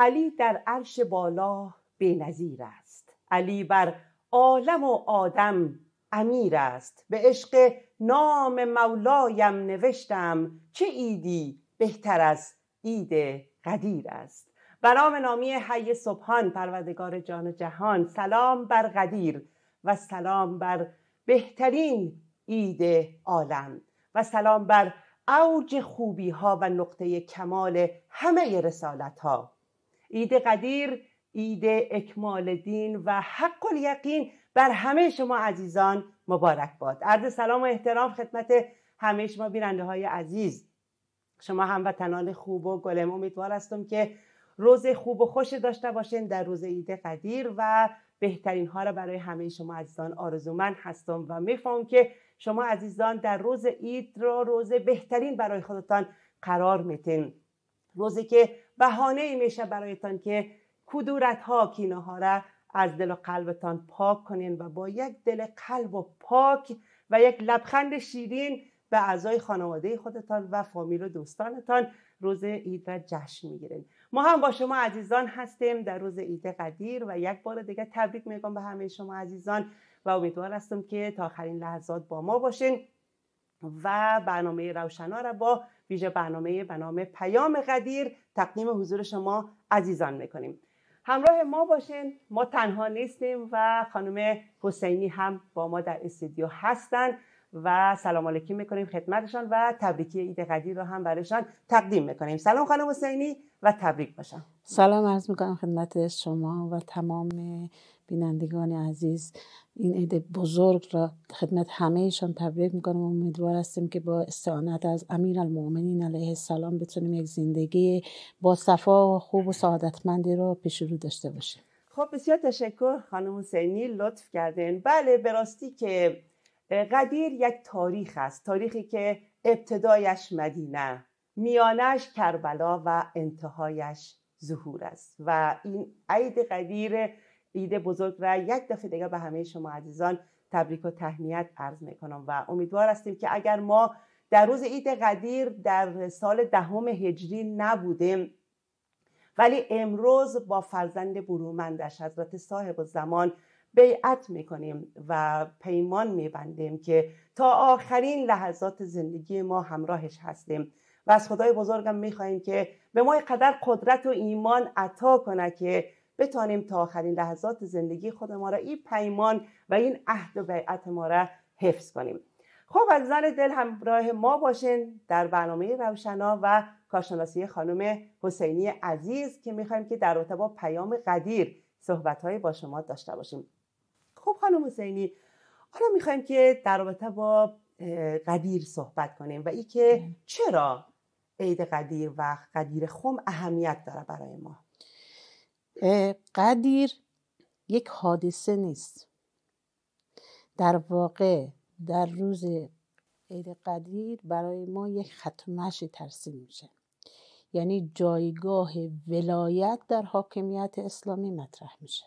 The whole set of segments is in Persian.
علی در عرش بالا بینظیر است علی بر عالم و آدم امیر است به عشق نام مولایم نوشتم چه ایدی بهتر از عید قدیر است برام نامی حی صبحان پروردگار جان جهان سلام بر قدیر و سلام بر بهترین عید عالم و سلام بر اوج خوبی ها و نقطه کمال همه رسالت ها عید قدیر عید اکمال دین و حق الیقین بر همه شما عزیزان مبارک باد عرض سلام و احترام خدمت همه شما بیننده های عزیز شما هموطنان خوب و گلم امیدوار هستم که روز خوب و خوش داشته باشین در روز عید قدیر و بهترین ها را برای همه شما عزیزان من هستم و میفهم که شما عزیزان در روز عید را روز بهترین برای خودتان قرار میتین روزی که بهانه ای میشه برایتان که کدورت ها کینه ها را از دل و قلبتان پاک کنین و با یک دل قلب و پاک و یک لبخند شیرین به اعضای خانواده خودتان و فامیل و دوستانتان روز عید را جشن میگیرین ما هم با شما عزیزان هستیم در روز عید قدیر و یک بار دیگه تبریک میگم به همه شما عزیزان و امیدوار هستم که تا آخرین لحظات با ما باشین و برنامه روشنا را با ویژه برنامه به نام پیام قدیر تقدیم حضور شما عزیزان میکنیم همراه ما باشین ما تنها نیستیم و خانم حسینی هم با ما در استودیو هستن و سلام علیکم میکنیم خدمتشان و تبریکی عید قدیر رو هم برایشان تقدیم میکنیم سلام خانم حسینی و تبریک باشم سلام عرض میکنم خدمت شما و تمام بینندگان عزیز این عید بزرگ را خدمت همهشان تبریک میکنم و امیدوار هستیم که با استعانت از امیر المؤمنین علیه السلام بتونیم یک زندگی با صفا و خوب و سعادتمندی را پیش رو داشته باشیم خب بسیار تشکر خانم حسینی لطف کردین بله به راستی که قدیر یک تاریخ است تاریخی که ابتدایش مدینه میانش کربلا و انتهایش ظهور است و این عید قدیر ایده بزرگ را یک دفعه دیگه به همه شما عزیزان تبریک و تهنیت عرض میکنم و امیدوار هستیم که اگر ما در روز عید قدیر در سال دهم هجری نبودیم ولی امروز با فرزند برومندش حضرت صاحب زمان بیعت میکنیم و پیمان میبندیم که تا آخرین لحظات زندگی ما همراهش هستیم و از خدای بزرگم میخواهیم که به ما قدر قدرت و ایمان عطا کنه که بتانیم تا آخرین لحظات زندگی خود ما را این پیمان و این عهد و بیعت ما را حفظ کنیم خب از زن دل همراه ما باشین در برنامه روشنا و کارشناسی خانم حسینی عزیز که میخوایم که در رابطه با پیام قدیر صحبتهایی با شما داشته باشیم خب خانم حسینی حالا میخوایم که در رابطه با قدیر صحبت کنیم و ای که چرا عید قدیر و قدیر خم اهمیت داره برای ما قدیر یک حادثه نیست در واقع در روز عید قدیر برای ما یک ختمش ترسیم میشه یعنی جایگاه ولایت در حاکمیت اسلامی مطرح میشه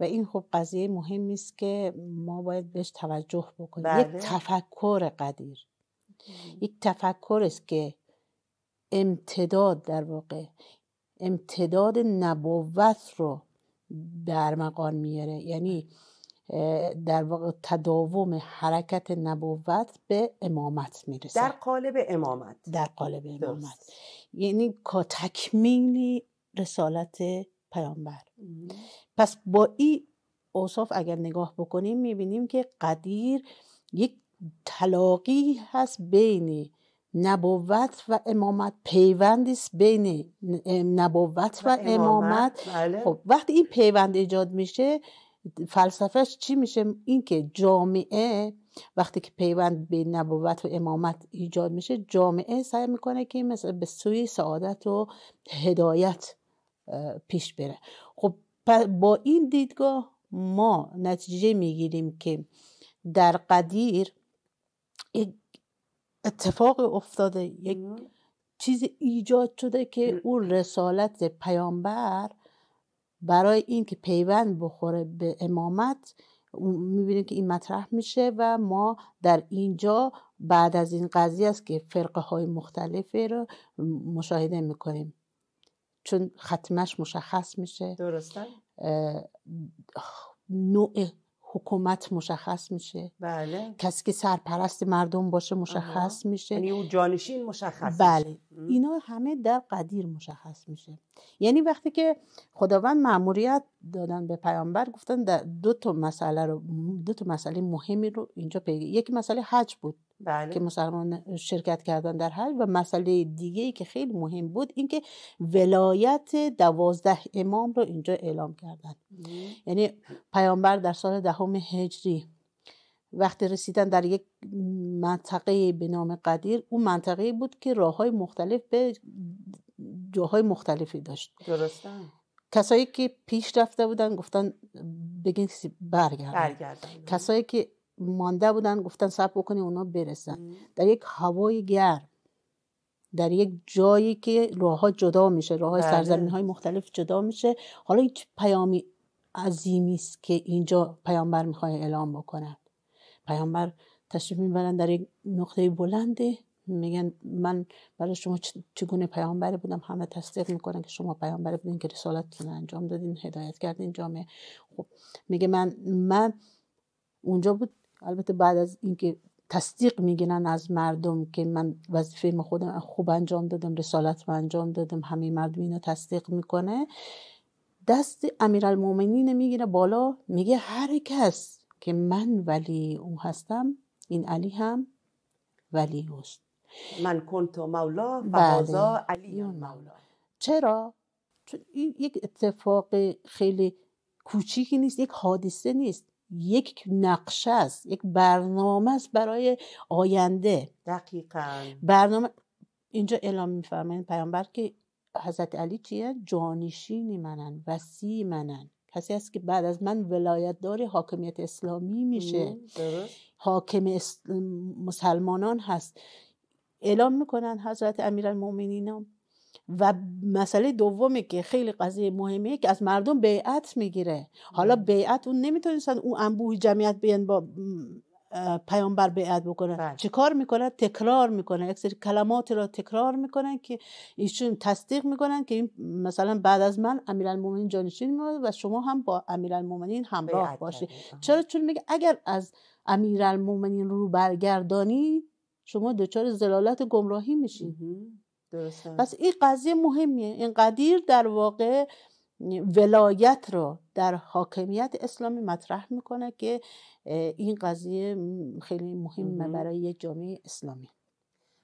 و این خب قضیه مهمی است که ما باید بهش توجه بکنیم یک بله. تفکر قدیر یک تفکر است که امتداد در واقع امتداد نبوت رو مقام میاره یعنی در واقع تداوم حرکت نبوت به امامت میرسه در قالب امامت در قالب امامت یعنی تکمیلی رسالت پیامبر پس با این اوصاف اگر نگاه بکنیم میبینیم که قدیر یک تلاقی هست بین نبوت و امامت پیوندی است بین نبوت و, امامت, بله. خب وقتی این پیوند ایجاد میشه فلسفهش چی میشه اینکه جامعه وقتی که پیوند بین نبوت و امامت ایجاد میشه جامعه سعی میکنه که مثلا به سوی سعادت و هدایت پیش بره خب با این دیدگاه ما نتیجه میگیریم که در قدیر اتفاق افتاده یک چیزی ایجاد شده که اون رسالت پیامبر برای اینکه پیوند بخوره به امامت میبینیم که این مطرح میشه و ما در اینجا بعد از این قضیه است که فرقه های مختلفی رو مشاهده میکنیم چون ختمش مشخص میشه درسته نوع حکومت مشخص میشه بله کسی که سرپرست مردم باشه مشخص میشه یعنی اون جانشین مشخص بله اینا همه در قدیر مشخص میشه یعنی وقتی که خداوند معموریت دادن به پیامبر گفتن دو تا مسئله رو دو تا مسئله مهمی رو اینجا پیگه یکی مسئله حج بود بله. که مسلمان شرکت کردن در حج و مسئله دیگه ای که خیلی مهم بود اینکه ولایت دوازده امام رو اینجا اعلام کردن یعنی پیامبر در سال دهم هجری وقتی رسیدن در یک منطقه به نام قدیر اون منطقه بود که راه های مختلف به جاهای مختلفی داشت درسته کسایی که پیش رفته بودن گفتن بگین برگردن, برگردن. کسایی که مانده بودن گفتن صبر بکنی اونا برسن در یک هوای گرم در یک جایی که راه ها جدا میشه راه های بله. سرزمین های مختلف جدا میشه حالا هیچ پیامی عظیمی است که اینجا پیامبر میخواه اعلام بکنه پیامبر تشریف میبرن در یک نقطه بلنده میگن من برای شما چگونه پیامبر بودم همه تصدیق میکنن که شما پیامبر بودین که رسالتتون انجام دادین هدایت کردین جامعه خب میگه من من اونجا بود البته بعد از اینکه تصدیق میگیرن از مردم که من وظیفه خودم خوب انجام دادم رسالت انجام دادم همه مردم اینو تصدیق میکنه دست امیرالمومنین میگیره بالا میگه هر کس که من ولی او هستم این علی هم ولی اوست من کنتو مولا بله. فهازا علی مولا چرا؟ چون این یک اتفاق خیلی کوچیکی نیست یک حادثه نیست یک نقشه است یک برنامه است برای آینده دقیقا برنامه اینجا اعلام میفرمایند پیامبر که حضرت علی چیه جانشینی منن وسی منن کسی است که بعد از من ولایت داره حاکمیت اسلامی میشه حاکم مسلمانان هست اعلام میکنن حضرت امیرالمومنین و مسئله دومی که خیلی قضیه مهمه که از مردم بیعت میگیره حالا بیعت اون نمیتونستن اون انبوه جمعیت بیان با پیامبر بیعت بکنه بله. چه کار میکنه؟ تکرار میکنه یک سری کلمات را تکرار میکنن که ایشون تصدیق میکنن که این مثلا بعد از من امیرالمومنین جانشین میاد و شما هم با امیرالمومنین همراه باشید چرا چون میگه اگر از امیرالمومنین رو برگردانی شما دچار زلالت گمراهی میشید پس این قضیه مهمیه این قدیر در واقع ولایت را در حاکمیت اسلامی مطرح میکنه که این قضیه خیلی مهمه برای جامعه اسلامی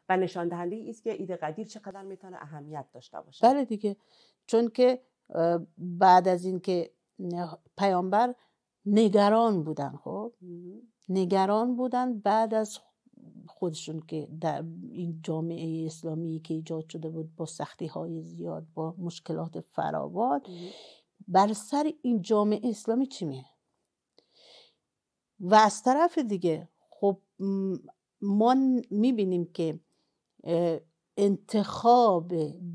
و نشان دهنده است که ایده قدیر چقدر میتونه اهمیت داشته باشه بله دیگه چون که بعد از اینکه پیامبر نگران بودن خب نگران بودن بعد از خودشون که در این جامعه اسلامی که ایجاد شده بود با سختی های زیاد با مشکلات فراوان بر سر این جامعه اسلامی چی میره و از طرف دیگه خب ما میبینیم که انتخاب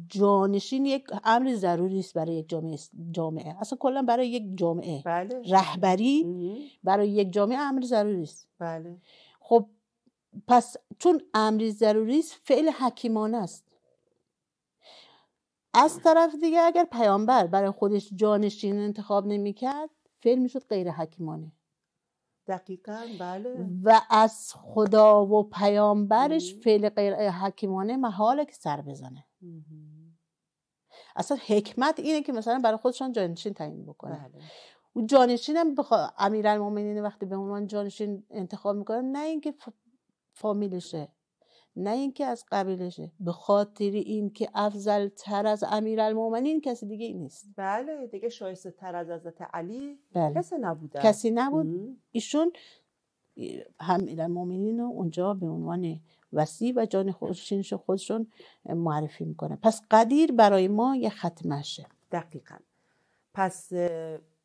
جانشین یک امر ضروری است برای یک جامعه جامعه اصلا کلا برای یک جامعه بله. رهبری برای یک جامعه امر ضروری است بله. خب پس چون امری ضروری است فعل حکیمانه است از طرف دیگه اگر پیامبر برای خودش جانشین انتخاب نمیکرد فعل میشد غیر حکیمانه دقیقا بله و از خدا و پیامبرش فعل غیر حکیمانه محاله که سر بزنه اصلا حکمت اینه که مثلا برای خودشان جانشین تعیین بکنه بله. او جانشین هم بخوا... امیرالمومنین وقتی به عنوان جانشین انتخاب میکنه نه اینکه فامیلشه نه اینکه از قبیلشه به خاطر که افضل تر از امیرالمومنین کسی دیگه نیست بله دیگه شایسته تر از حضرت علی بله. کسی نبود کسی نبود ایشون ایشون المومنین رو اونجا به عنوان وسیع و جان خودشینش خودشون معرفی میکنه پس قدیر برای ما یه ختمشه دقیقا پس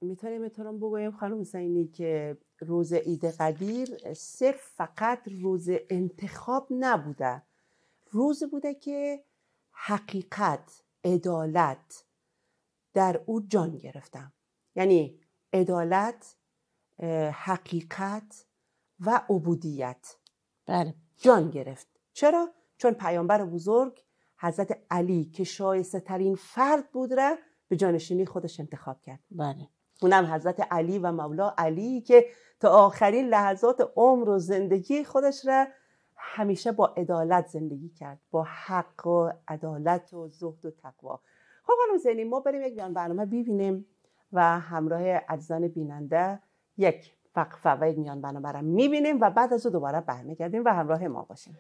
میتونیم میتونم بگویم خانم حسینی که روز عید قدیر صرف فقط روز انتخاب نبوده روز بوده که حقیقت عدالت در او جان گرفتم یعنی عدالت حقیقت و عبودیت بله. جان گرفت چرا چون پیامبر بزرگ حضرت علی که شایسته ترین فرد بود را به جانشینی خودش انتخاب کرد بله اونم حضرت علی و مولا علی که تا آخرین لحظات عمر و زندگی خودش را همیشه با عدالت زندگی کرد با حق و عدالت و زهد و تقوا خب خانم زینی ما بریم یک میان برنامه ببینیم و همراه عزیزان بیننده یک وقفه و یک میان را میبینیم و بعد از او دوباره برمیگردیم و همراه ما باشیم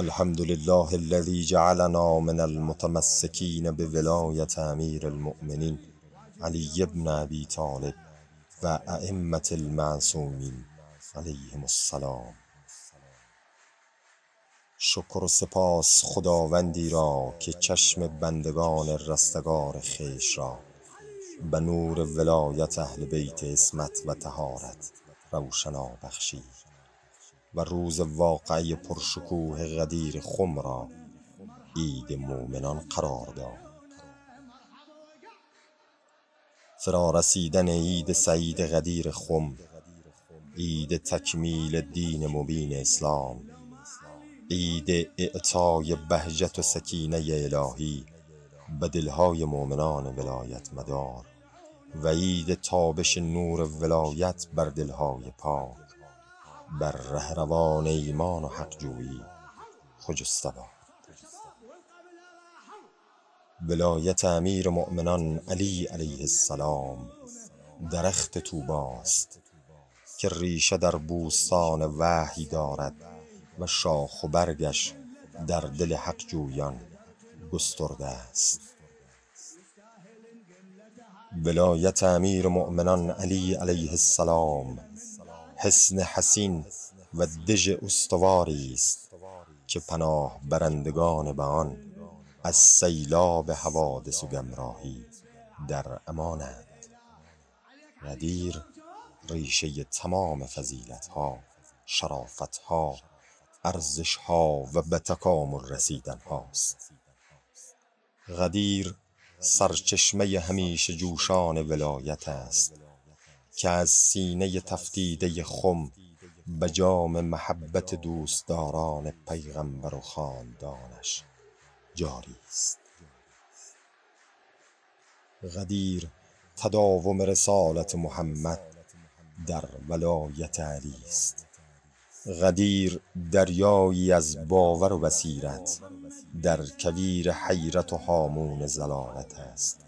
الحمد لله الذي جعلنا من المتمسكين بولاية امیر المؤمنين علي بن ابي طالب و المعصومين المعصومین علیهم السلام شکر و سپاس خداوندی را که چشم بندگان رستگار خیش را به نور ولایت اهل بیت اسمت و تهارت روشنا بخشید و روز واقعی پرشکوه غدیر خم را عید مؤمنان قرار داد فرا رسیدن عید سعید غدیر خم عید تکمیل دین مبین اسلام عید اعطای بهجت و سکینه الهی به دلهای مؤمنان ولایت مدار و عید تابش نور ولایت بر دلهای پاک بر رهروان ایمان و حق جویی خجستوار ولایت امیر مؤمنان علی علیه السلام درخت توباست که ریشه در بوستان وحی دارد و شاخ و برگش در دل حق جویان گسترده است ولایت امیر مؤمنان علی علیه السلام حسن حسین و دژ استواری است که پناه برندگان به آن از سیلاب حوادث و گمراهی در امانند ندیر ریشه تمام فضیلت ها شرافت ها ارزش ها و به تکامل رسیدن هاست غدیر سرچشمه همیشه جوشان ولایت است که از سینه تفتیده خم به جام محبت دوستداران پیغمبر و خاندانش جاری است غدیر تداوم رسالت محمد در ولایت علی است غدیر دریایی از باور و وسیرت در کویر حیرت و هامون زلالت است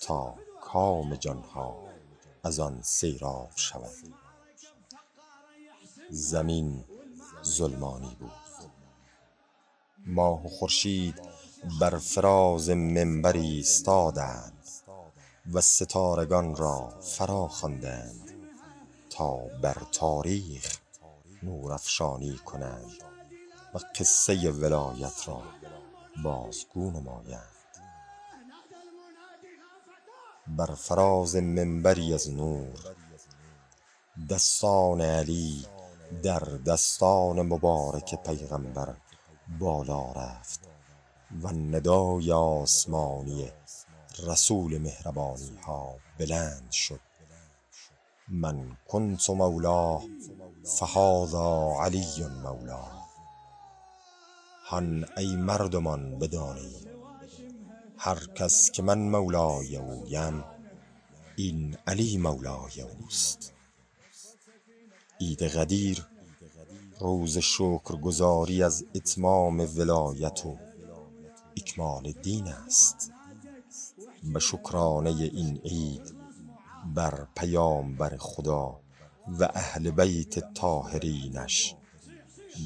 تا کام جانها از آن سیراب شود زمین ظلمانی بود ماه و خورشید بر فراز منبری ایستادند و ستارگان را فرا خواندند تا بر تاریخ نورافشانی کنند و قصه ولایت را بازگو نمایند بر فراز منبری از نور دستان علی در دستان مبارک پیغمبر بالا رفت و ندای آسمانی رسول مهربانی ها بلند شد من کنت مولا فهذا علی مولا هن ای مردمان بدانید هر کس که من مولای اویم این علی مولای اوست اید غدیر روز شکرگزاری از اتمام ولایت و اکمال دین است به شکرانه این عید بر پیامبر خدا و اهل بیت طاهرینش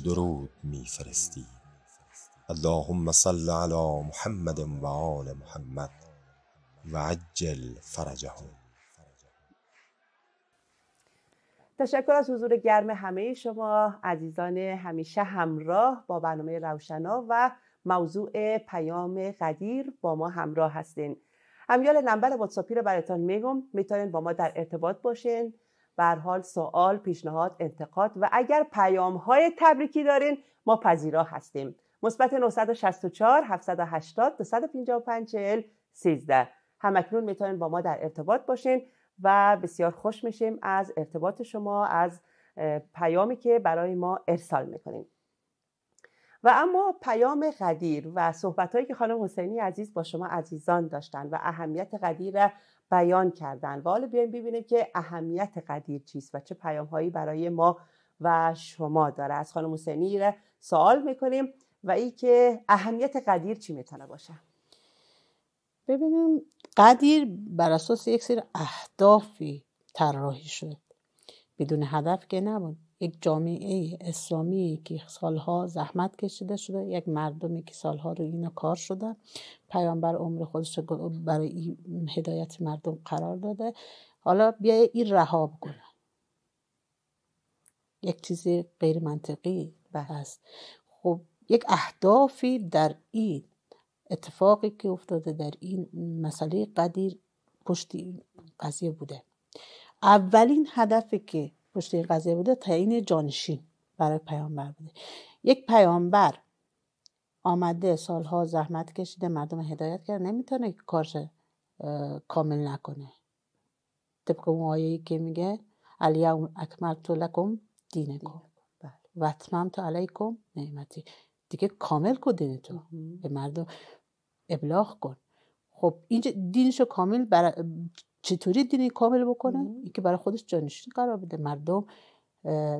درود میفرستید اللهم صل على محمد و آل محمد و عجل فرجهم تشکر از حضور گرم همه شما عزیزان همیشه همراه با برنامه روشنا و موضوع پیام قدیر با ما همراه هستین امیال نمبر واتساپی رو براتان میگم میتونین با ما در ارتباط باشین بر حال سوال پیشنهاد انتقاد و اگر پیام های تبریکی دارین ما پذیرا هستیم مثبت 964 780 255 40 13 همکنون میتونین با ما در ارتباط باشین و بسیار خوش میشیم از ارتباط شما از پیامی که برای ما ارسال میکنیم و اما پیام قدیر و صحبتهایی که خانم حسینی عزیز با شما عزیزان داشتن و اهمیت قدیر را بیان کردن و حالا بیایم ببینیم که اهمیت قدیر چیست و چه پیامهایی برای ما و شما داره از خانم حسینی را سوال میکنیم و ای که اهمیت قدیر چی میتونه باشه ببینیم قدیر بر اساس یک سری اهدافی طراحی شد بدون هدف که نبود یک جامعه اسلامی که سالها زحمت کشیده شده یک مردمی که سالها رو اینو کار شده پیامبر عمر خودش برای هدایت مردم قرار داده حالا بیا این رها کنه یک چیزی غیر منطقی بله. هست خب یک اهدافی در این اتفاقی که افتاده در این مسئله قدیر پشت قضیه بوده اولین هدفی که پشت این قضیه بوده تعیین جانشین برای پیامبر بوده یک پیامبر آمده سالها زحمت کشیده مردم هدایت کرده نمیتونه کارش کامل نکنه طبق اون آیه که میگه الیوم تو لکم دینکم بله. و تو علیکم نعمتی دیگه کامل کن دین تو به مردم ابلاغ کن خب اینجا دینشو کامل برا... چطوری دینی کامل بکنه اینکه برای خودش جانشین قرار بده مردم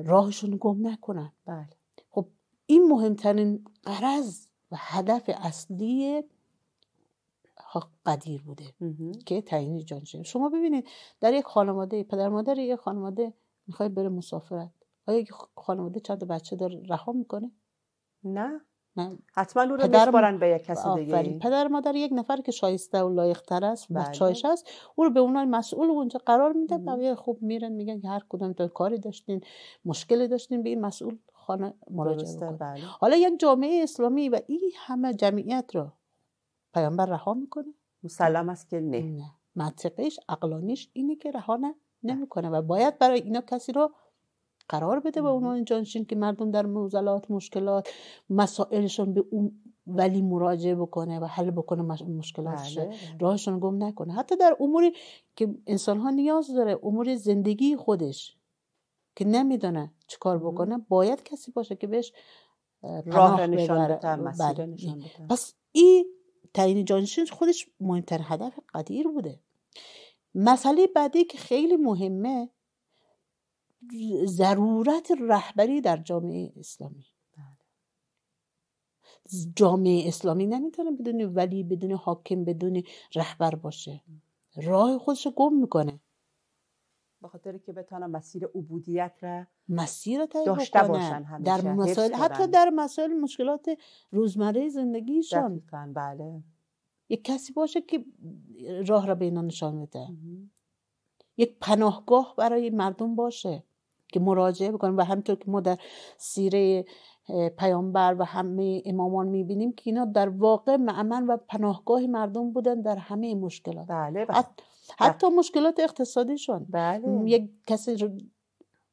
راهشون گم نکنن بله خب این مهمترین قرض و هدف اصلی قدیر بوده که تعیین جانشین شما ببینید در یک خانواده پدر مادر یک خانواده میخواد بره مسافرت آیا یک خانواده چند بچه داره رها میکنه نه نه حتما او رو پدر... به یک کسی دیگه آفرین. پدر مادر یک نفر که شایسته و لایقتر است بله. چایش است او رو به اونها مسئول اونجا قرار میده و خوب میرن میگن که هر کدوم تو کاری داشتین مشکلی داشتین به این مسئول خانه مراجعه بله. حالا یک جامعه اسلامی و این همه جمعیت رو پیامبر رها میکنه مسلم است که نه, نه. منطقش عقلانیش اینه که رها نمیکنه و باید برای اینا کسی رو قرار بده به عنوان جانشین که مردم در موزلات مشکلات مسائلشون به اون ولی مراجعه بکنه و حل بکنه مشکلاتش بله، بله. راهشون گم نکنه حتی در اموری که انسان ها نیاز داره امور زندگی خودش که نمیدونه چیکار بکنه باید کسی باشه که بهش راه بله. پس این تعیین جانشین خودش مهمتر هدف قدیر بوده مسئله بعدی که خیلی مهمه ضرورت رهبری در جامعه اسلامی جامعه اسلامی نمیتونه بدون ولی بدون حاکم بدون رهبر باشه راه خودش گم میکنه به خاطر که بتونه مسیر عبودیت را مسیر داشته باشن در مسائل حتی در مسائل مشکلات روزمره زندگیشان بله یک کسی باشه که راه را به اینا نشان بده یک پناهگاه برای مردم باشه که مراجعه بکنیم و همطور که ما در سیره پیامبر و همه امامان میبینیم که اینا در واقع معمن و پناهگاه مردم بودن در همه مشکلات بله, بله. حتی بله. مشکلات اقتصادیشون بله. یک کسی رو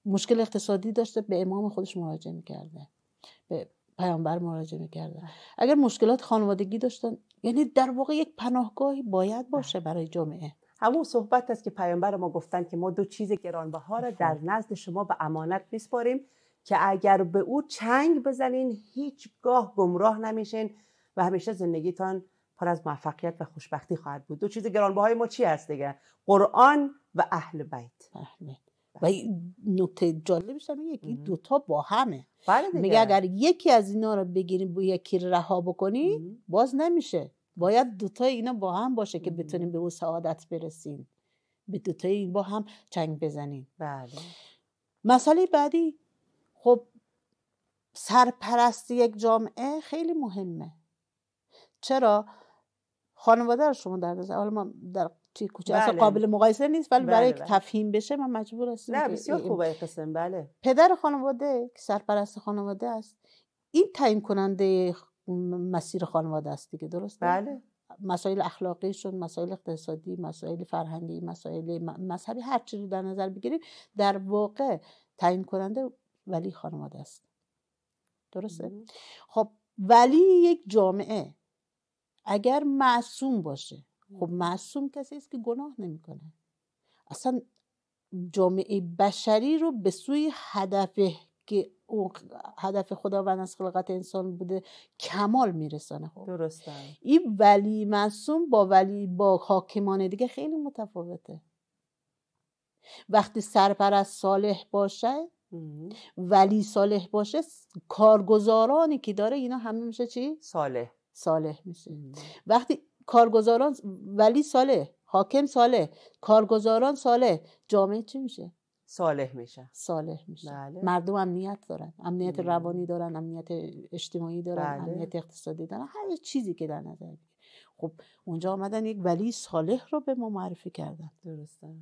مشکل اقتصادی داشته به امام خودش مراجعه میکرده به پیامبر مراجعه میکرده بله. اگر مشکلات خانوادگی داشتن یعنی در واقع یک پناهگاهی باید باشه برای جامعه همون صحبت است که پیامبر ما گفتن که ما دو چیز گرانبها را در نزد شما به امانت میسپاریم که اگر به او چنگ بزنین هیچگاه گمراه نمیشین و همیشه زندگیتان پر از موفقیت و خوشبختی خواهد بود دو چیز گرانبهای ما چی هست دیگه قرآن و اهل بیت بله. و نکته جالبش هم یکی دوتا با همه بله میگه اگر یکی از اینا رو بگیریم با یکی رها بکنی باز نمیشه باید دوتای اینا با هم باشه که بتونیم به اون سعادت برسیم به دوتای این با هم چنگ بزنیم بله مسئله بعدی خب سرپرستی یک جامعه خیلی مهمه چرا خانواده رو شما در نظر حالا ما در چی کوچه بله. قابل مقایسه نیست ولی بله برای بله. تفهیم بشه من مجبور هستم نه بسیار خوبه قسم بله پدر خانواده که سرپرست خانواده است این تعیین کننده مسیر خانواده است دیگه درسته بله مسائل اخلاقیشون مسائل اقتصادی مسائل فرهنگی مسائل مذهبی هر چیزی رو در نظر بگیریم در واقع تعیین کننده ولی خانواده است درسته خب ولی یک جامعه اگر معصوم باشه خب معصوم کسی است که گناه نمیکنه اصلا جامعه بشری رو به سوی هدف که اون هدف خداوند از خلقت انسان بوده کمال میرسانه خب درسته این ولی معصوم با ولی با حاکمان دیگه خیلی متفاوته وقتی سرپرست صالح باشه ولی صالح باشه کارگزارانی که داره اینا همه میشه چی؟ صالح صالح میشه وقتی کارگزاران ولی صالح حاکم صالح کارگزاران صالح جامعه چی میشه؟ صالح میشه صالح میشه بله. مردم امنیت دارن امنیت روانی دارن امنیت اجتماعی دارن بله. امنیت اقتصادی دارن هر چیزی که در نظر خب اونجا آمدن یک ولی صالح رو به ما معرفی کردن درسته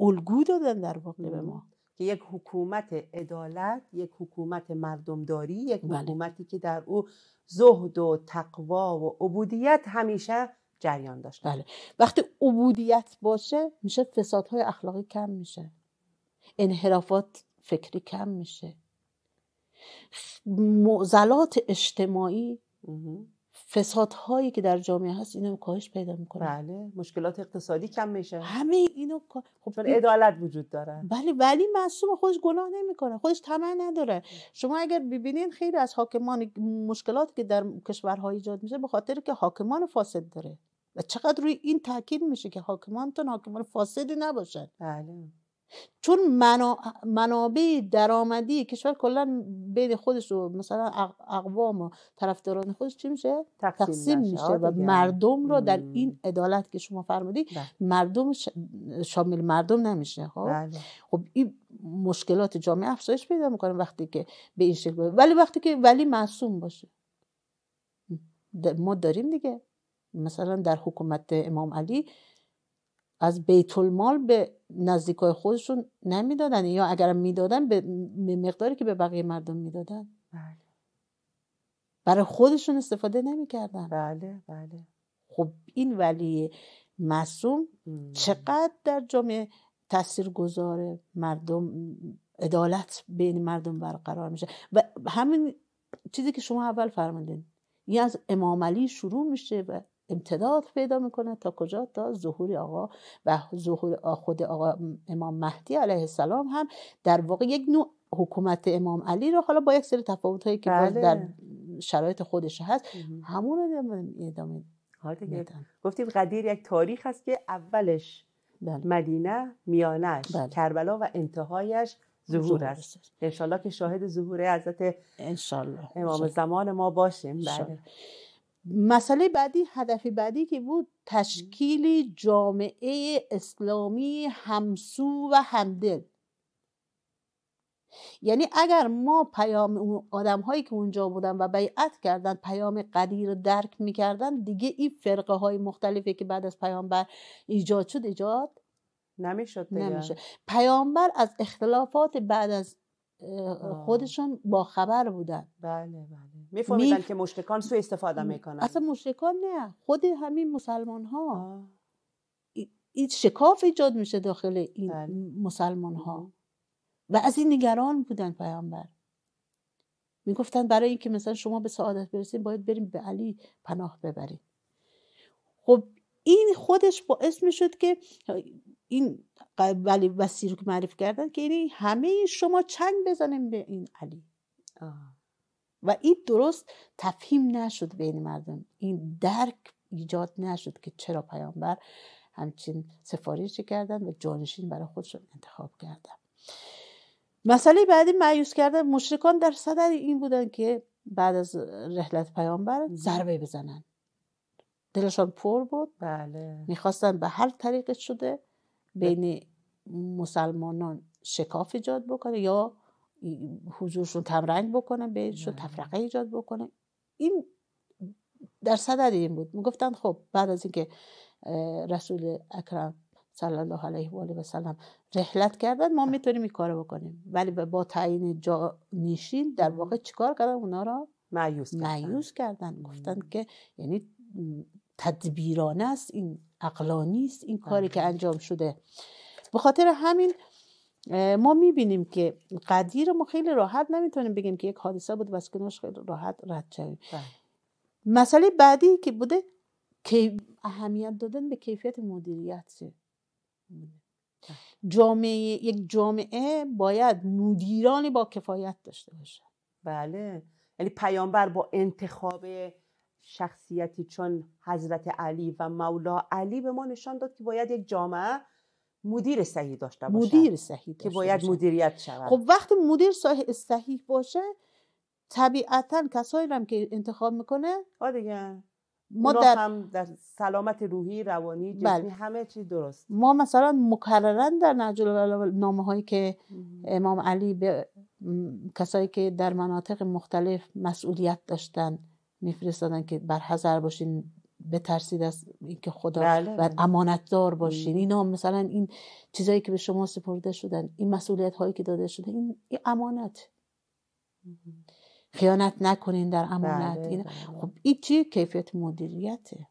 الگو دادن در واقع به ما که یک حکومت عدالت یک حکومت مردمداری یک بله. حکومتی که در او زهد و تقوا و عبودیت همیشه جریان داشت بله وقتی عبودیت باشه میشه فسادهای اخلاقی کم میشه انحرافات فکری کم میشه معضلات اجتماعی فسادهایی که در جامعه هست اینو کاهش پیدا میکنه بله مشکلات اقتصادی کم میشه همه اینو خب چون عدالت وجود داره بله ولی معصوم خودش گناه نمیکنه خودش طمع نداره شما اگر ببینین خیلی از حاکمان مشکلات که در کشورها ایجاد میشه به خاطر که حاکمان فاسد داره و چقدر روی این تاکید میشه که حاکمانتون حاکمان فاسدی نباشن بله چون منابع درآمدی کشور کلا بین خودش و مثلا اقوام و طرفداران خودش چی میشه تقسیم, میشه و مردم رو در این عدالت که شما فرمودید بله. مردم شامل مردم نمیشه خب بله. خب این مشکلات جامعه افزایش پیدا میکنه وقتی که به این شکل ولی وقتی که ولی معصوم باشه ما داریم دیگه مثلا در حکومت امام علی از بیت المال به نزدیکای خودشون نمیدادن یا اگرم میدادن به مقداری که به بقیه مردم میدادن بله. برای خودشون استفاده نمیکردن بله بله خب این ولی معصوم چقدر در جامعه تاثیر گذاره مردم عدالت بین مردم برقرار میشه و همین چیزی که شما اول فرمودین این از امام علی شروع میشه و امتداد پیدا میکنه تا کجا تا ظهور آقا و ظهور خود آقا امام مهدی علیه السلام هم در واقع یک نوع حکومت امام علی رو حالا با یک سری تفاوت هایی که بله. در شرایط خودش هست همون رو ادامه گفتیم قدیر یک تاریخ هست که اولش بله. مدینه میانش بله. کربلا و انتهایش ظهور است انشالله که شاهد ظهور حضرت انشالله امام زمان ما باشیم بله مسئله بعدی هدف بعدی که بود تشکیل جامعه اسلامی همسو و همدل یعنی اگر ما پیام اون آدم هایی که اونجا بودن و بیعت کردن پیام قدیر رو درک میکردن دیگه این فرقه های مختلفی که بعد از پیامبر ایجاد شد ایجاد نمیشد نمیشه پیامبر از اختلافات بعد از خودشون با خبر بودن بله بله میفهمیدن که مشرکان سو استفاده میکنن اصلا مشرکان نه خود همین مسلمان ها این شکاف ایجاد میشه داخل این بله. مسلمان‌ها مسلمان ها و از این نگران بودن پیامبر میگفتن برای اینکه مثلا شما به سعادت برسید باید بریم به علی پناه ببرید خب این خودش باعث میشد که این ولی وسیر رو که معرفی کردن که یعنی همه شما چنگ بزنیم به این علی آه. و این درست تفهیم نشد بین مردم این درک ایجاد نشد که چرا پیامبر همچین سفارشی کردن و جانشین برای خودش انتخاب کردن مسئله بعدی معیوس کردن مشرکان در صدر این بودن که بعد از رحلت پیامبر ضربه بزنن دلشان پر بود بله. میخواستن به هر طریق شده بین مسلمانان شکاف ایجاد بکنه یا حضورشون کمرنگ بکنم بهشون بله. تفرقه ایجاد بکنه این در صدر این بود میگفتن خب بعد از اینکه رسول اکرم صلی الله علیه و سلم رحلت کردن ما میتونیم این کارو بکنیم ولی با تعیین جا نشین در واقع چیکار کردن اونا را مایوس کردن گفتن که یعنی تدبیرانه است این عقلانی است این کاری که بله. انجام شده به خاطر همین ما میبینیم که قدیر ما خیلی راحت نمیتونیم بگیم که یک حادثه بود و از خیلی راحت رد شویم بله. مسئله بعدی که بوده که اهمیت دادن به کیفیت مدیریت جامعه یک جامعه باید مدیرانی با کفایت داشته باشه بله یعنی پیامبر با انتخاب شخصیتی چون حضرت علی و مولا علی به ما نشان داد که باید یک جامعه مدیر صحیح داشته باشه مدیر صحیح داشته که باید مدیریت شود خب وقتی مدیر صحیح باشه طبیعتا کسایی هم که انتخاب میکنه آ دیگه ما در... هم در سلامت روحی روانی جسمی بله. همه چی درست ما مثلا مکررا در نجل نامه هایی که امام علی به کسایی که در مناطق مختلف مسئولیت داشتن میفرستادن که بر حذر باشین ترسید از اینکه خدا بله، و و بله. امانتدار باشین اینا مثلا این چیزایی که به شما سپرده شدن این مسئولیت هایی که داده شده این, امانت خیانت نکنین در امانت بله، این... خب این چی کیفیت مدیریته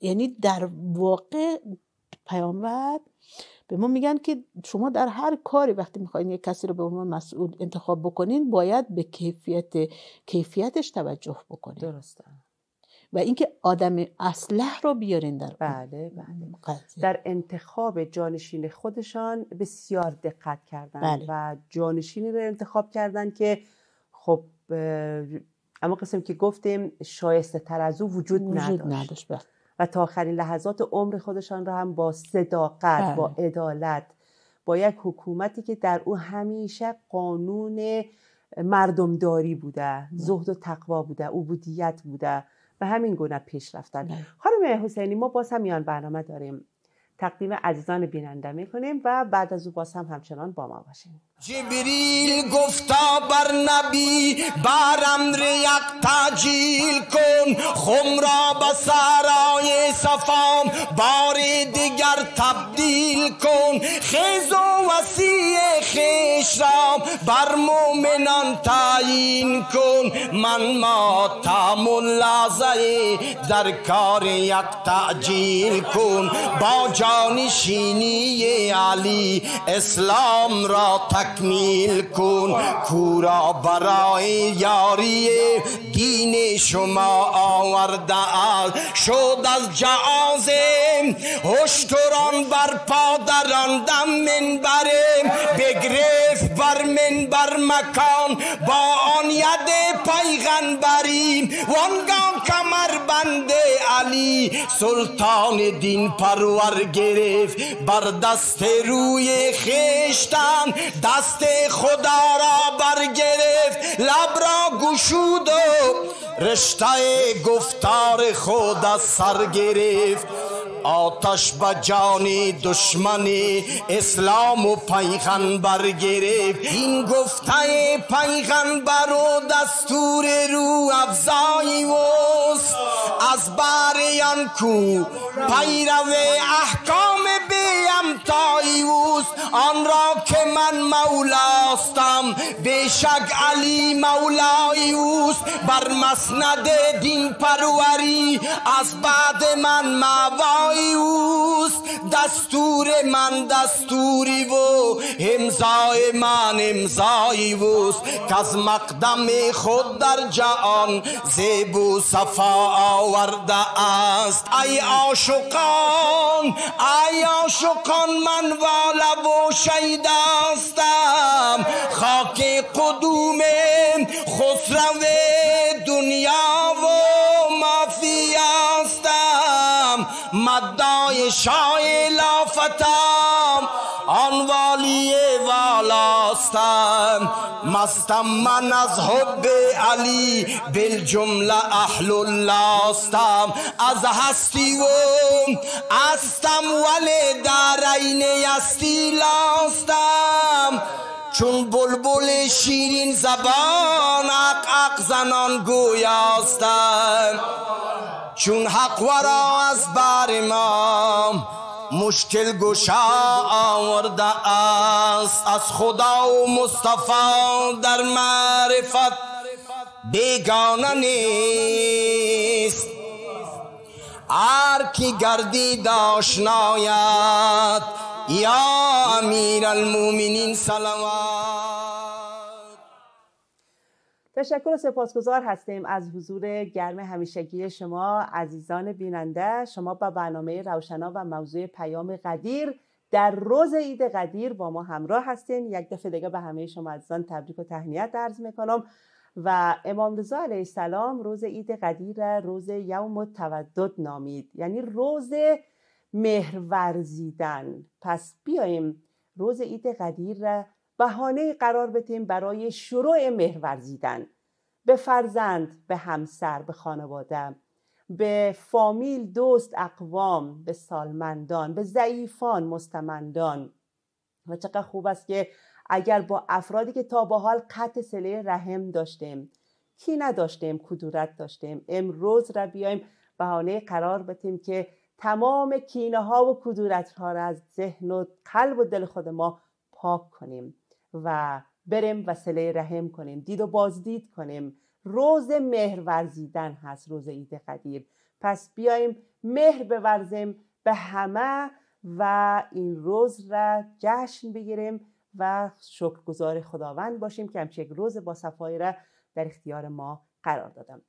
یعنی در واقع پیامبر به ما میگن که شما در هر کاری وقتی میخواین یک کسی رو به عنوان مسئول انتخاب بکنین باید به کیفیت کیفیتش توجه بکنین درسته و اینکه آدم اصلح رو بیارین در بله بله در انتخاب جانشین خودشان بسیار دقت کردن بله. و جانشینی رو انتخاب کردن که خب اما قسم که گفتیم شایسته تر از او وجود, وجود نداشت, بله. و تا آخرین لحظات عمر خودشان را هم با صداقت با بله. عدالت با یک حکومتی که در او همیشه قانون مردمداری بوده زهد و تقوا بوده عبودیت بوده و همین گونه پیش رفتن بله. خانم حسینی ما باز هم میان برنامه داریم تقدیم عزیزان بیننده میکنیم و بعد از او باز هم همچنان با ما باشیم جبریل گفتا بر نبی امر یک تجیل کن خم را به سرای صفام بار دیگر تبدیل کن خیز و وسیع خیش را بر مومنان تعیین کن من ما تام لازه در کار یک تعجیل کن با جانشینی علی اسلام را تک تکمیل کن کورا برای یاری دین شما آورده از شد از جعاز هشتران بر پادران دراندم منبر بگرف بر منبر مکان با آن ید پیغمبریم وانگام کمر بند علی سلطان دین پرور گرفت بر دست روی خشتم دست خدا را برگرفت لب را گشود و رشته گفتار خود از سر گرفت آتش به جانی دشمنی اسلام و پیغمبر گرفت این گفته پیغمبر و دستور رو افزایی وست از باریان کو پیرو احکام بی تایی وست آن را که من مولاستم بشک علی مولایی وست بر مسند دین پروری از بعد من موای دستور من دستوری و امضای من امضای اوست که از مقدم خود در جهان زیبو و صفا آورده است ای آشقان ای آشقان من والا و خاک قدوم خسرو دنیا و مافی هستم مدای شای لافتم آن والی والاستم مستم من از حب علی بالجمله اهل الله از هستی و استم ولی در عین هستی لاستم چون بلبل شیرین زبان اق اق زنان گویاستم چون حق ورا از بار ما مشکل گشا آورده است از خدا و مصطفی در معرفت بیگانه نیست هر کی گردی داشنایت یا امیر المومنین سلوات تشکر و سپاسگزار هستیم از حضور گرم همیشگی شما عزیزان بیننده شما با برنامه روشنا و موضوع پیام قدیر در روز عید قدیر با ما همراه هستیم یک دفعه دیگه به همه شما عزیزان تبریک و تهنیت عرض میکنم و امام رضا علیه السلام روز عید قدیر روز یوم تودد نامید یعنی روز مهرورزیدن پس بیایم روز عید قدیر را بهانه قرار بتیم برای شروع مهرورزیدن به فرزند به همسر به خانواده به فامیل دوست اقوام به سالمندان به ضعیفان مستمندان و چقدر خوب است که اگر با افرادی که تا به حال قطع سله رحم داشتیم کی نداشتیم کدورت داشتیم امروز را بیایم بهانه قرار بتیم که تمام کینه ها و کدورت ها را از ذهن و قلب و دل خود ما پاک کنیم و بریم سله رحم کنیم دید و بازدید کنیم روز مهر ورزیدن هست روز عید قدیر پس بیایم مهر بورزیم به همه و این روز را جشن بگیریم و شکرگزار خداوند باشیم که همچه روز با صفایی را در اختیار ما قرار دادم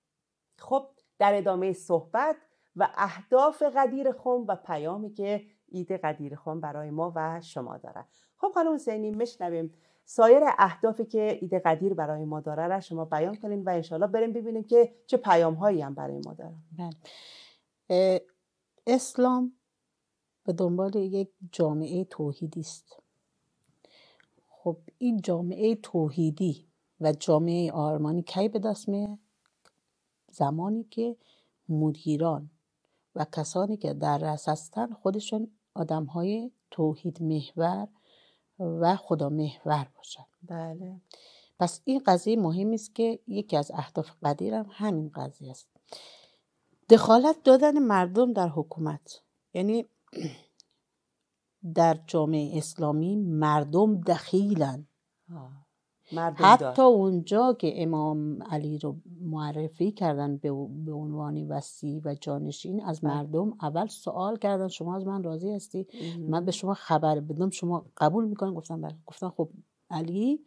خب در ادامه صحبت و اهداف قدیر خم و پیامی که عید قدیر خم برای ما و شما داره خب خانم حسینی مشنویم سایر اهدافی که ایده قدیر برای ما داره را شما بیان کنین و انشالله بریم ببینیم که چه پیام هایی هم برای ما داره بله. اسلام به دنبال یک جامعه توحیدی است خب این جامعه توحیدی و جامعه آرمانی کی به دست میه زمانی که مدیران و کسانی که در رس هستن خودشون آدم های توحید محور و خدا محور باشن بله پس این قضیه مهمی است که یکی از اهداف قدیرم همین قضیه است دخالت دادن مردم در حکومت یعنی در جامعه اسلامی مردم دخیلن حتی دار. اونجا که امام علی رو معرفی کردن به, به عنوان وسیع و جانشین از بله. مردم اول سوال کردن شما از من راضی هستی من به شما خبر بدم شما قبول میکنم گفتم بله گفتن خب علی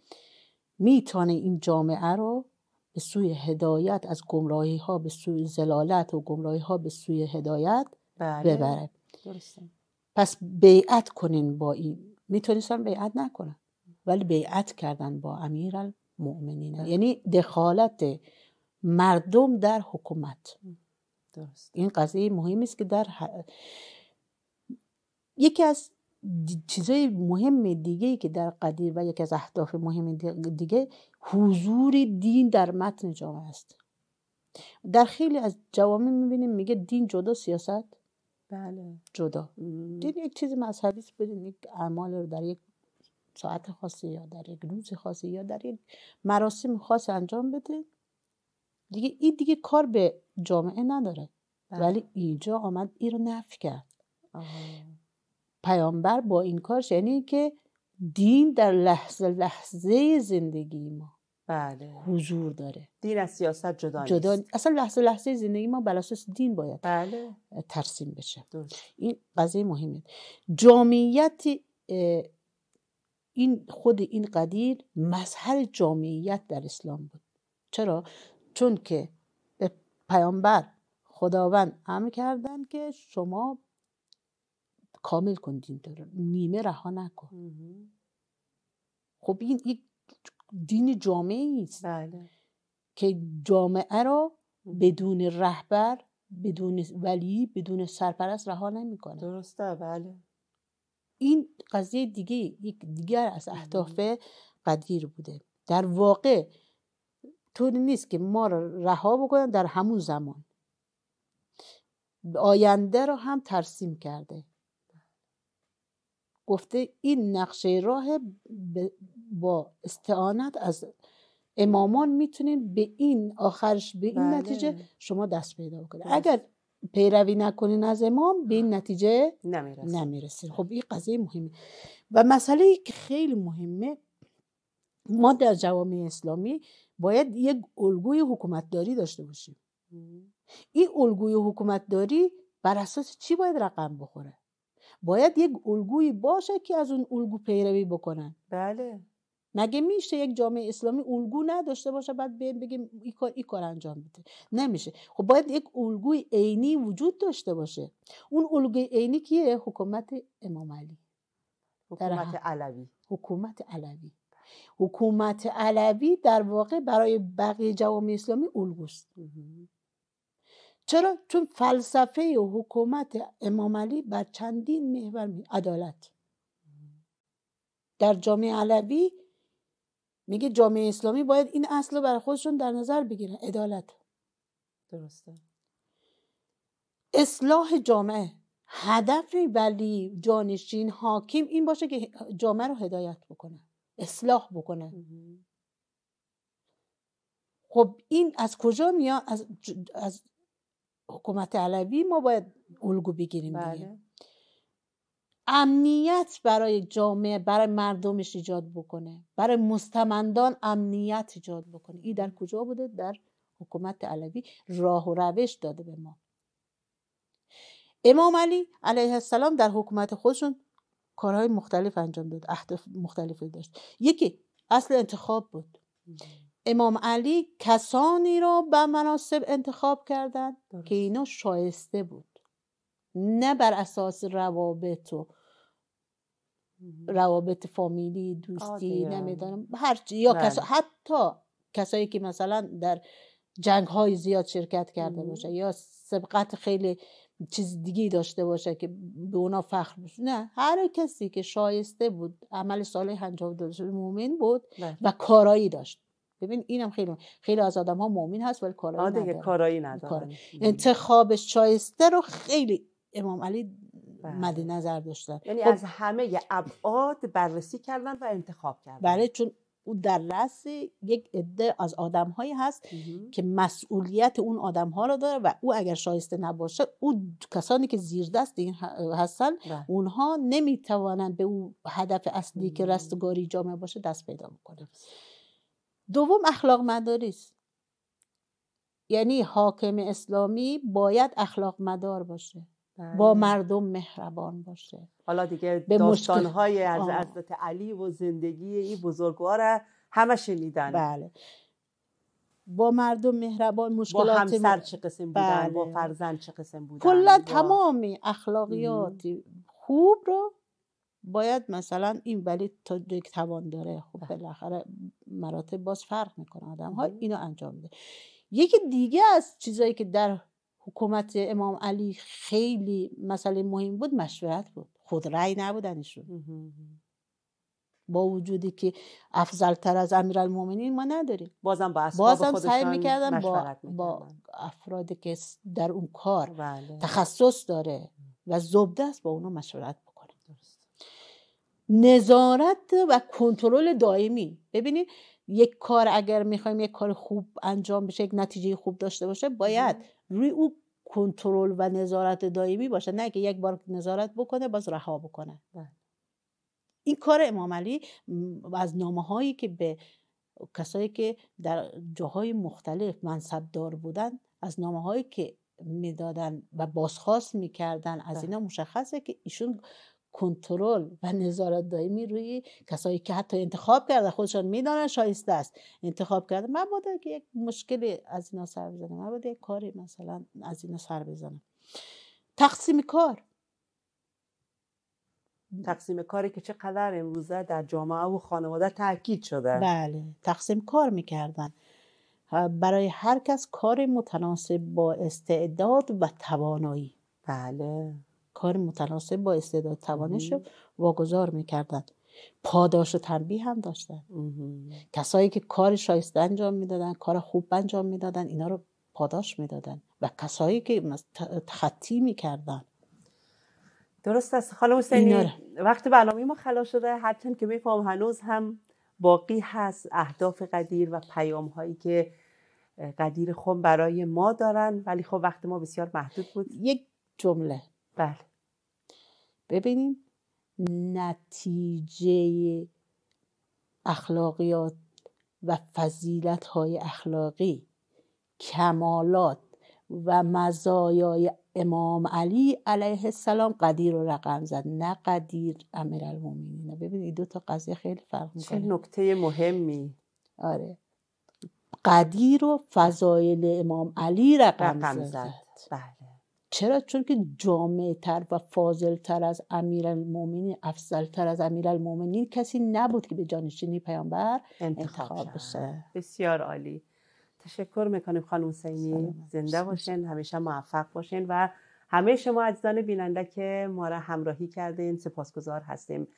میتونه این جامعه رو به سوی هدایت از گمراهی ها به سوی زلالت و گمراهی ها به سوی هدایت بله. ببره درسته. پس بیعت کنین با این میتونستن بیعت نکنن ولی بیعت کردن با امیر المؤمنین یعنی دخالت مردم در حکومت درست. این قضیه مهمی است که در یکی از چیزای مهم دیگه ای که در قدیر و یکی از اهداف مهم دیگه حضور دین در متن جامعه است در خیلی از جوامع میبینیم میگه دین جدا سیاست بله جدا دین یک چیز مذهبی است بدون یک اعمال رو در یک ساعت خاصی یا در یک روز خاصی یا در یک مراسم خاص انجام بده دیگه این دیگه کار به جامعه نداره بله. ولی اینجا آمد این رو نفی کرد آه. پیامبر با این کارش یعنی که دین در لحظه لحظه زندگی ما بله. حضور داره دین از سیاست جدا, جدا اصلا لحظه لحظه زندگی ما بر دین باید بله. ترسیم بشه این قضیه مهمه جامعیت این خود این قدیر مظهر جامعیت در اسلام بود چرا چون که به پیامبر خداوند امر کردن که شما کامل کن دین نیمه رها نکن خب این یک دین جامعه است بله. که جامعه را بدون رهبر بدون ولی بدون سرپرست رها نمیکنه درسته بله این قضیه دیگه یک دیگر از اهداف قدیر بوده در واقع طوری نیست که ما را رها بکنن در همون زمان آینده را هم ترسیم کرده گفته این نقشه راه با استعانت از امامان میتونین به این آخرش به این بله. نتیجه شما دست پیدا بکنید بله. اگر پیروی نکنین از امام به این نتیجه نمیرسه, خب این قضیه مهمه و مسئله ای که خیلی مهمه ما در جوامع اسلامی باید یک الگوی حکومتداری داشته باشیم این الگوی حکومتداری بر اساس چی باید رقم بخوره باید یک الگویی باشه که از اون الگو پیروی بکنن بله مگه میشه یک جامعه اسلامی الگو نداشته باشه بعد بیم بگیم این کار ای کار انجام بده نمیشه خب باید یک الگوی عینی وجود داشته باشه اون الگوی عینی کیه حکومت امام علی حکومت علوی حکومت علوی حکومت علوی در واقع برای بقیه جامعه اسلامی الگوست چرا چون فلسفه حکومت امام علی بر چندین محور عدالت در جامعه علوی میگه جامعه اسلامی باید این اصل رو برای خودشون در نظر بگیرن عدالت درسته اصلاح جامعه هدف ولی جانشین حاکم این باشه که جامعه رو هدایت بکنه اصلاح بکنه خب این از کجا میاد از, از حکومت علوی ما باید الگو بگیریم بله. امنیت برای جامعه برای مردمش ایجاد بکنه برای مستمندان امنیت ایجاد بکنه این در کجا بوده در حکومت علوی راه و روش داده به ما امام علی علیه السلام در حکومت خودشون کارهای مختلف انجام داد اهداف مختلفی داشت یکی اصل انتخاب بود امام علی کسانی را به مناسب انتخاب کردند که اینا شایسته بود نه بر اساس روابط و روابط فامیلی دوستی آره. نمیدونم هر یا بله. کس حتی کسایی که مثلا در جنگ های زیاد شرکت کرده باشه یا سبقت خیلی چیز دیگی داشته باشه که به اونا فخر بشه نه هر کسی که شایسته بود عمل سال انجام داده مومن بود بله. و کارایی داشت ببین اینم خیلی خیلی از آدم ها مؤمن هست ولی کارایی نداره کارایی نداره انتخاب شایسته رو خیلی امام علی بله. مد نظر داشتن یعنی خب از همه ابعاد بررسی کردن و انتخاب کردن بله چون او در رأس یک عده از آدمهایی هست که مسئولیت اون ها را داره و او اگر شایسته نباشه او کسانی که زیر دست این هستن بله. اونها نمیتوانند به او هدف اصلی که رستگاری جامعه باشه دست پیدا میکنه دوم اخلاق مداری یعنی حاکم اسلامی باید اخلاق مدار باشه با بله. مردم مهربان باشه حالا دیگه به داستانهای از حضرت علی و زندگی این بزرگوار همه شنیدن بله با مردم مهربان مشکلات با همسر چه قسم بودن با بله. فرزند چه قسم بودن کلا تمامی اخلاقیات خوب رو باید مثلا این ولی تا یک توان داره خب بله. بالاخره مراتب باز فرق میکنه آدم ها اینو انجام ده یکی دیگه از چیزایی که در حکومت امام علی خیلی مسئله مهم بود مشورت بود خود رأی ایشون با وجودی که تر از امیرالمومنین ما نداریم بازم با بازم سعی میکردم با, با افرادی که در اون کار بله. تخصص داره و زبده است با اونا مشورت بکنیم نظارت و کنترل دائمی ببینید یک کار اگر میخوایم یک کار خوب انجام بشه یک نتیجه خوب داشته باشه باید روی او کنترل و نظارت دائمی باشه نه که یک بار نظارت بکنه باز رها بکنه بله. این کار امام علی از نامه هایی که به کسایی که در جاهای مختلف منصب دار بودن از نامه هایی که میدادن و بازخواست میکردن از بله. اینا مشخصه که ایشون کنترل و نظارت دائمی روی کسایی که حتی انتخاب کرده خودشان میدانن شایسته است انتخاب کرده من بوده که یک مشکل از اینا سر بزنم من یک کاری مثلا از اینا سر بزنم تقسیم کار تقسیم کاری که چقدر امروزه در جامعه و خانواده تاکید شده بله تقسیم کار میکردن برای هر کس کار متناسب با استعداد و توانایی بله کار متناسب با استعداد توانش رو واگذار میکردن پاداش و تنبیه هم داشتن کسایی که کار شایسته انجام میدادن کار خوب انجام میدادن اینا رو پاداش میدادن و کسایی که خطی میکردن درست است خانم حسینی وقت برنامه ما خلا شده هرچند که میفهم هنوز هم باقی هست اهداف قدیر و پیام هایی که قدیر خون برای ما دارن ولی خب وقت ما بسیار محدود بود یک جمله بله ببینیم نتیجه اخلاقیات و فضیلت های اخلاقی کمالات و مزایای امام علی علیه السلام قدیر رو رقم زد نه قدیر امیرالمومنین ببینید دو تا قضیه خیلی فرق چه نکته مهمی آره قدیر و فضایل امام علی رقم, رقم زد, زد. بله. چرا چون که جامعه تر و فاضل تر از امیرالمومنین افضل تر از امیرالمومنین کسی نبود که به جانشینی پیامبر انتخاب بشه بسیار عالی تشکر میکنیم خانم سینی زنده باشین همیشه موفق باشین و همه شما عزیزان بیننده که ما را همراهی کردین سپاسگزار هستیم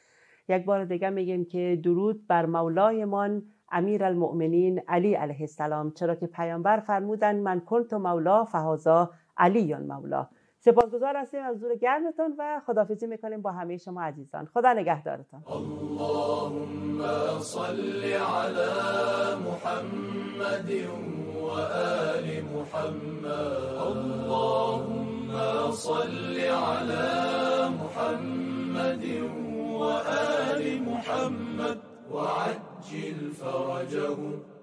یک بار دیگه میگیم که درود بر مولایمان امیر المؤمنین علی علیه السلام چرا که پیامبر فرمودن من کنت مولا فهازا علی مولا سپاسگزار هستیم از زور گرمتون و خدافزی میکنیم با همه شما عزیزان خدا نگهدارتان اللهم صل على محمد و آل محمد اللهم صل على محمد و آل محمد وعجل فرجهم